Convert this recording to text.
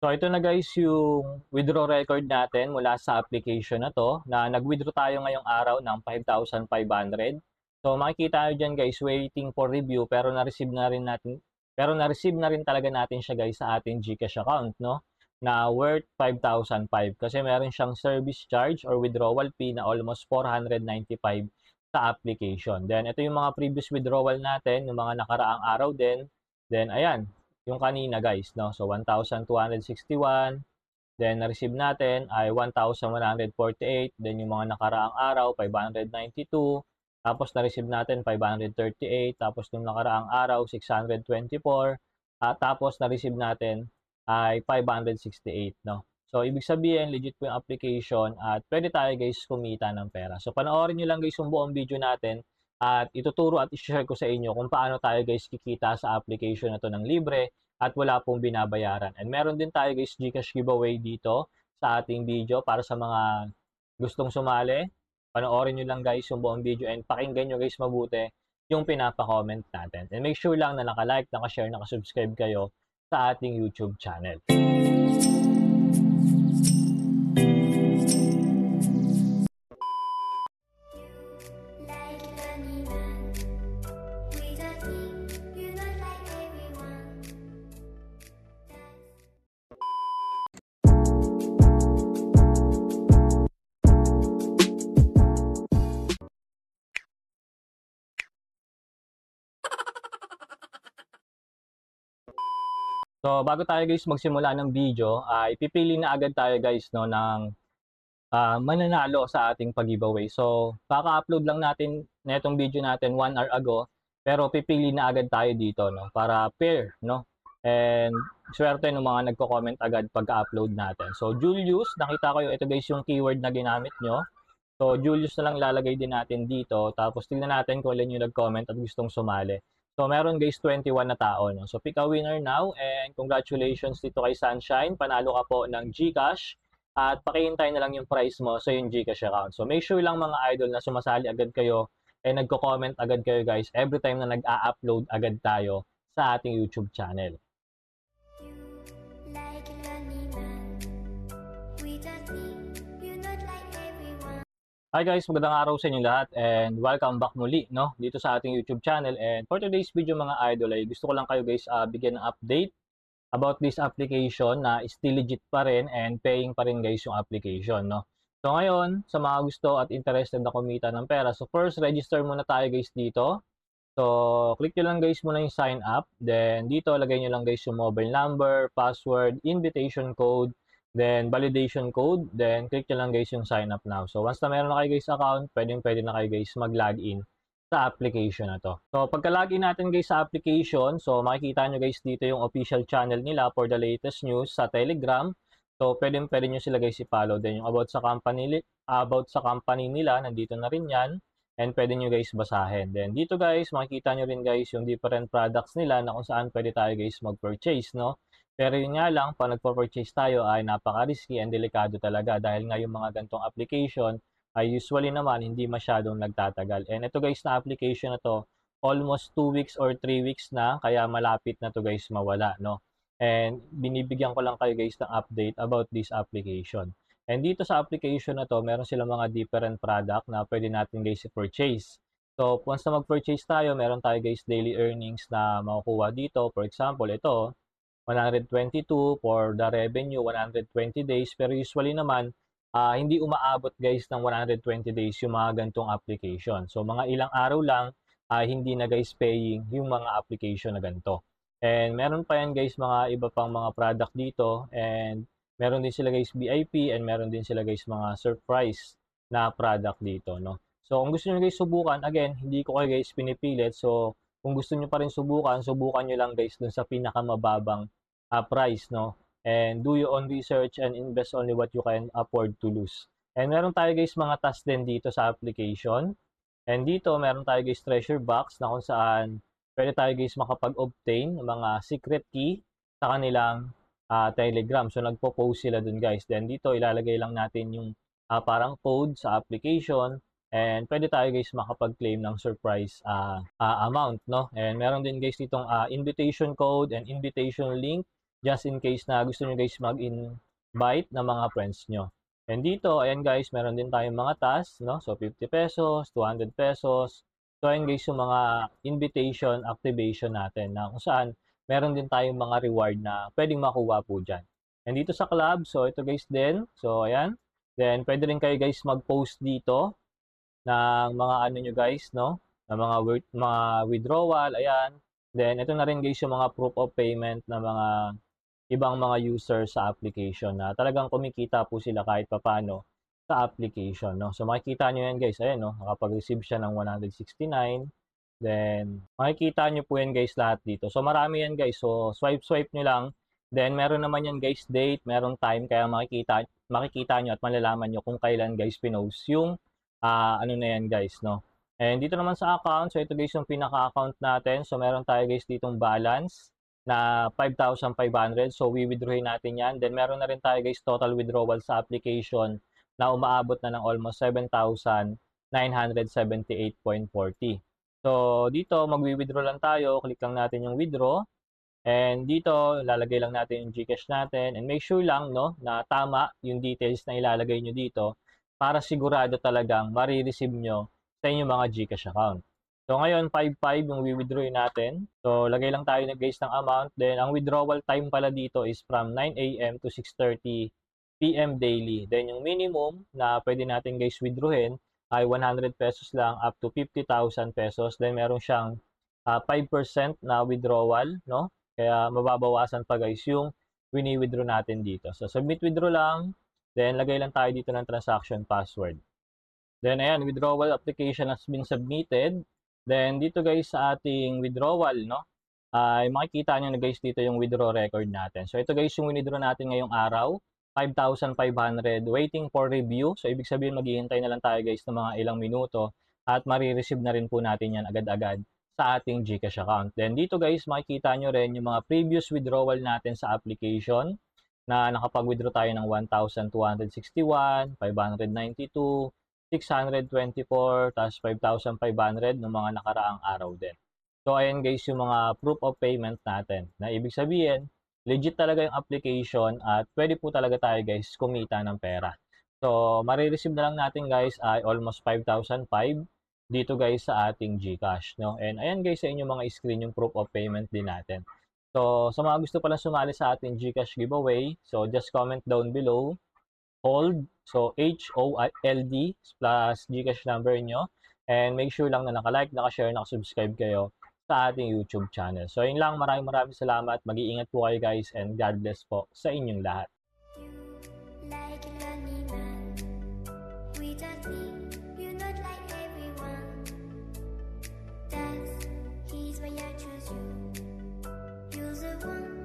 So ito na guys yung withdraw record natin mula sa application na to na nag-withdraw tayo ngayong araw ng 5,500. So makikita nyo dyan guys waiting for review pero na-receive na rin natin pero na-receive na rin talaga natin siya guys sa ating GCash account no na worth 5,500 kasi meron siyang service charge or withdrawal fee na almost 495 sa application. Then ito yung mga previous withdrawal natin, yung mga nakaraang araw din. Then ayan, yung kanina guys, no? So 1,261, then na-receive natin ay 1,148, then yung mga nakaraang araw 592, tapos na-receive natin 538, tapos yung nakaraang araw 624, at tapos na-receive natin ay 568, no? So, ibig sabihin, legit po yung application at pwede tayo guys kumita ng pera. So, panoorin niyo lang guys yung buong video natin at ituturo at i-share ko sa inyo kung paano tayo guys kikita sa application na to ng libre at wala pong binabayaran. And meron din tayo guys Gcash giveaway dito sa ating video para sa mga gustong sumali. Panoorin nyo lang guys yung buong video and pakinggan nyo guys mabuti yung pinapa-comment natin. And make sure lang na naka-like, naka-share, naka-subscribe kayo sa ating YouTube channel. So, bago tayo guys magsimula ng video, ay uh, pipili na agad tayo guys no ng uh, mananalo sa ating pag-giveaway. So, kaka-upload lang natin nitong video natin 1 hour ago, pero pipili na agad tayo dito no para fair no. And swerte ng mga nagko-comment agad pagka-upload natin. So, Julius, nakita ko yung ito guys yung keyword na ginamit nyo. So, Julius na lang lalagay din natin dito. Tapos, tingnan natin kung ilan yung nag-comment at gustong sumali. So, meron guys 21 na tao. No? So, pick a winner now and congratulations dito kay Sunshine. Panalo ka po ng GCash at pakihintay na lang yung prize mo sa so yung GCash account. So, make sure lang mga idol na sumasali agad kayo and nagko-comment agad kayo guys every time na nag-a-upload agad tayo sa ating YouTube channel. Hi guys, magandang araw sa inyo lahat and welcome back muli no dito sa ating YouTube channel and for today's video mga idol ay gusto ko lang kayo guys uh, bigyan ng update about this application na still legit pa rin and paying pa rin guys yung application no. So ngayon, sa mga gusto at interested na kumita ng pera, so first register muna tayo guys dito. So click niyo lang guys muna yung sign up, then dito lagay niyo lang guys yung mobile number, password, invitation code, Then, validation code. Then, click nyo lang guys yung sign up now. So, once na meron na kayo guys account, pwedeng pwede na kayo guys mag-login sa application na to. So, pagka-login natin guys sa application, so makikita nyo guys dito yung official channel nila for the latest news sa Telegram. So, pwede pwede nyo sila guys i-follow. Then, yung about sa company, about sa company nila, nandito na rin yan. And pwede nyo guys basahin. Then, dito guys, makikita nyo rin guys yung different products nila na kung saan pwede tayo guys mag-purchase, no? Pero yun nga lang, pag nagpo-purchase tayo ay napaka-risky and delikado talaga dahil nga yung mga gantong application ay usually naman hindi masyadong nagtatagal. And ito guys na application na to, almost 2 weeks or 3 weeks na kaya malapit na to guys mawala, no? And binibigyan ko lang kayo guys ng update about this application. And dito sa application na to, meron silang mga different product na pwede natin guys i-purchase. So, once na mag-purchase tayo, meron tayo guys daily earnings na makukuha dito. For example, ito, 122 for the revenue, 120 days. Pero usually naman, uh, hindi umaabot guys ng 120 days yung mga gantong application. So mga ilang araw lang, uh, hindi na guys paying yung mga application na ganito. And meron pa yan guys mga iba pang mga product dito and meron din sila guys VIP and meron din sila guys mga surprise na product dito no. So kung gusto niyo guys subukan, again, hindi ko kayo guys pinipilit. So kung gusto niyo pa rin subukan, subukan niyo lang guys dun sa pinakamababang uh, price, no? And do your own research and invest only what you can afford to lose. And meron tayo guys mga tasks din dito sa application. And dito meron tayo guys treasure box na kung saan pwede tayo guys makapag-obtain ng mga secret key sa kanilang uh, Telegram. So nagpo-post sila dun guys. Then dito ilalagay lang natin yung uh, parang code sa application and pwede tayo guys makapag-claim ng surprise uh, uh, amount no. And meron din guys ditong uh, invitation code and invitation link just in case na gusto nyo guys mag-invite ng mga friends nyo. And dito, ayan guys, meron din tayong mga tasks, no? So, 50 pesos, 200 pesos. So, ayan guys, yung mga invitation activation natin na kung saan meron din tayong mga reward na pwedeng makuha po dyan. And dito sa club, so ito guys din. So, ayan. Then, pwede rin kayo guys mag-post dito ng mga ano nyo guys, no? Ng mga, mga withdrawal, ayan. Then, ito na rin guys yung mga proof of payment na mga ibang mga user sa application na talagang kumikita po sila kahit papano sa application. No? So makikita nyo yan guys, ayan, no? nakapag-receive siya ng 169. Then, makikita nyo po yan guys lahat dito. So marami yan guys, so swipe-swipe nyo lang. Then, meron naman yan guys date, meron time, kaya makikita, makikita nyo at malalaman nyo kung kailan guys pinost yung uh, ano na yan guys, no? And dito naman sa account, so ito guys yung pinaka-account natin. So meron tayo guys ditong balance na 5,500. So, we wiwithdrawin natin yan. Then, meron na rin tayo guys total withdrawal sa application na umaabot na ng almost 7,978.40. So, dito, magwi-withdraw lang tayo. Click lang natin yung withdraw. And dito, lalagay lang natin yung Gcash natin. And make sure lang no, na tama yung details na ilalagay nyo dito para sigurado talagang marireceive nyo sa inyong mga Gcash account. So ngayon, 5.5 yung wi-withdrawin natin. So lagay lang tayo na guys ng amount. Then ang withdrawal time pala dito is from 9 a.m. to 6.30 p.m. daily. Then yung minimum na pwede natin guys withdrawin ay 100 pesos lang up to 50,000 pesos. Then meron siyang uh, ah, 5% na withdrawal, no? Kaya mababawasan pa guys yung wini-withdraw natin dito. So submit withdraw lang, then lagay lang tayo dito ng transaction password. Then ayan, withdrawal application has been submitted. Then dito guys sa ating withdrawal, no? Ay uh, makikita niyo na guys dito yung withdraw record natin. So ito guys yung withdraw natin ngayong araw, 5,500 waiting for review. So ibig sabihin maghihintay na lang tayo guys ng mga ilang minuto at marireceive na rin po natin yan agad-agad sa ating GCash account. Then dito guys makikita niyo rin yung mga previous withdrawal natin sa application na nakapag-withdraw tayo ng 1,261, 592, 624 tapos 5,500 ng mga nakaraang araw din. So, ayan guys yung mga proof of payment natin na ibig sabihin, legit talaga yung application at pwede po talaga tayo guys kumita ng pera. So, marireceive na lang natin guys ay almost 5,005 dito guys sa ating GCash. No? And ayan guys sa inyo mga screen yung proof of payment din natin. So, sa mga gusto palang sumali sa ating GCash giveaway, so just comment down below, hold, So, H-O-L-D plus Gcash number nyo. And make sure lang na nakalike, nakashare, nakasubscribe kayo sa ating YouTube channel. So, yun lang. Maraming maraming salamat. Mag-iingat po kayo guys and God bless po sa inyong lahat. choose you. You're the one.